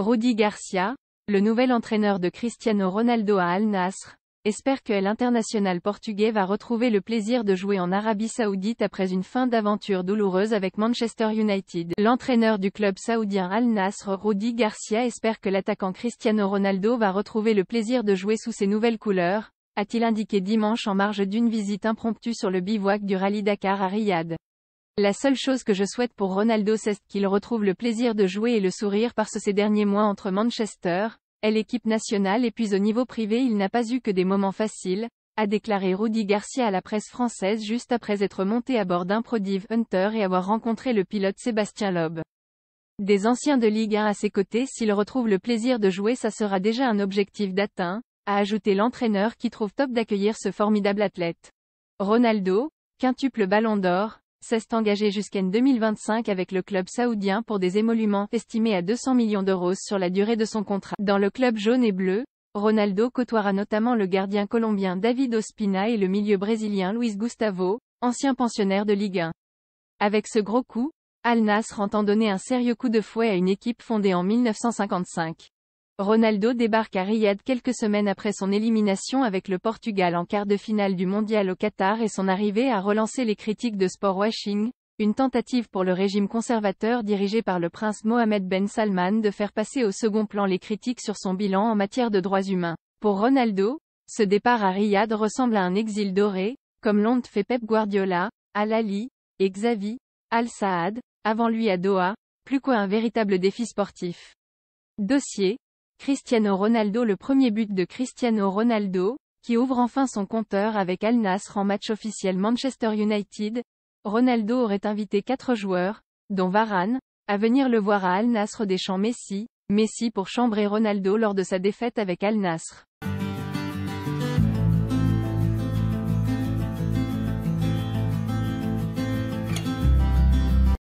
Rudy Garcia, le nouvel entraîneur de Cristiano Ronaldo à Al Nasr, espère que l'international portugais va retrouver le plaisir de jouer en Arabie Saoudite après une fin d'aventure douloureuse avec Manchester United. L'entraîneur du club saoudien Al Nasr, Rudy Garcia, espère que l'attaquant Cristiano Ronaldo va retrouver le plaisir de jouer sous ses nouvelles couleurs, a-t-il indiqué dimanche en marge d'une visite impromptue sur le bivouac du rallye Dakar à Riyad. La seule chose que je souhaite pour Ronaldo c'est qu'il retrouve le plaisir de jouer et le sourire parce ces derniers mois entre Manchester, et l'équipe nationale et puis au niveau privé il n'a pas eu que des moments faciles, a déclaré Rudy Garcia à la presse française juste après être monté à bord d'un Prodive Hunter et avoir rencontré le pilote Sébastien Loeb. Des anciens de Ligue 1 à ses côtés s'il retrouve le plaisir de jouer ça sera déjà un objectif d'atteint, a ajouté l'entraîneur qui trouve top d'accueillir ce formidable athlète. Ronaldo, quintuple ballon d'or, s'est engagé jusqu'en 2025 avec le club saoudien pour des émoluments estimés à 200 millions d'euros sur la durée de son contrat. Dans le club jaune et bleu, Ronaldo côtoiera notamment le gardien colombien David Ospina et le milieu brésilien Luis Gustavo, ancien pensionnaire de Ligue 1. Avec ce gros coup, Al Nasr entend donner un sérieux coup de fouet à une équipe fondée en 1955. Ronaldo débarque à Riyad quelques semaines après son élimination avec le Portugal en quart de finale du mondial au Qatar et son arrivée a relancé les critiques de sport washing, une tentative pour le régime conservateur dirigé par le prince Mohamed Ben Salman de faire passer au second plan les critiques sur son bilan en matière de droits humains. Pour Ronaldo, ce départ à Riyad ressemble à un exil doré, comme l'ont fait Pep Guardiola, Al-Ali, et Xavi, Al-Saad, avant lui à Doha, plus qu'un véritable défi sportif. Dossier Cristiano Ronaldo Le premier but de Cristiano Ronaldo, qui ouvre enfin son compteur avec Al en match officiel Manchester United, Ronaldo aurait invité quatre joueurs, dont Varane, à venir le voir à Al Nassr des champs Messi, Messi pour chambrer Ronaldo lors de sa défaite avec Al